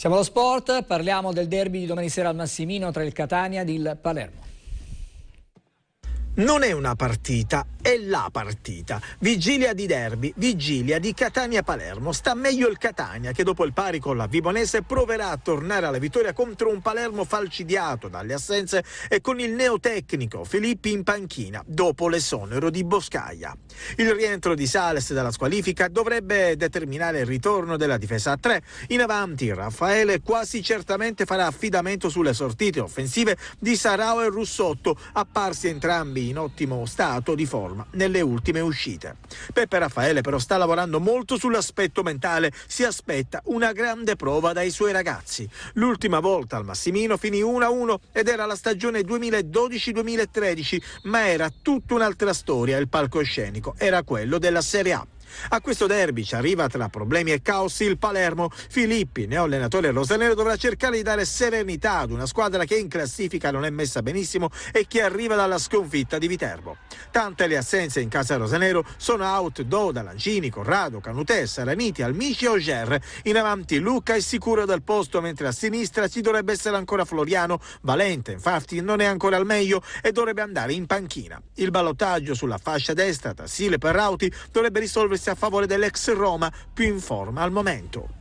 Siamo allo sport, parliamo del derby di domani sera al Massimino tra il Catania ed il Palermo. Non è una partita, è la partita. Vigilia di derby, vigilia di Catania-Palermo. Sta meglio il Catania che dopo il pari con la Vibonese proverà a tornare alla vittoria contro un Palermo falcidiato dalle assenze e con il neotecnico Filippi in panchina dopo l'esonero di Boscaia. Il rientro di Sales dalla squalifica dovrebbe determinare il ritorno della difesa a 3. In avanti Raffaele quasi certamente farà affidamento sulle sortite offensive di Sarao e Russotto, apparsi entrambi in ottimo stato di forma nelle ultime uscite. Peppe Raffaele però sta lavorando molto sull'aspetto mentale, si aspetta una grande prova dai suoi ragazzi. L'ultima volta al Massimino finì 1-1 ed era la stagione 2012-2013, ma era tutta un'altra storia il palcoscenico, era quello della Serie A. A questo derby ci arriva tra problemi e caos il Palermo. Filippi, neo neoallenatore rosanero, dovrà cercare di dare serenità ad una squadra che in classifica non è messa benissimo e che arriva dalla sconfitta di Viterbo. Tante le assenze in casa rosanero sono out Doda, Lancini, Corrado, Canutè, Saraniti, Almici e Oger. In avanti Luca è sicuro del posto, mentre a sinistra ci dovrebbe essere ancora Floriano. Valente, infatti, non è ancora al meglio e dovrebbe andare in panchina. Il ballottaggio sulla fascia destra, Tassile e Perrauti, dovrebbe risolversi a favore dell'ex Roma, più in forma al momento.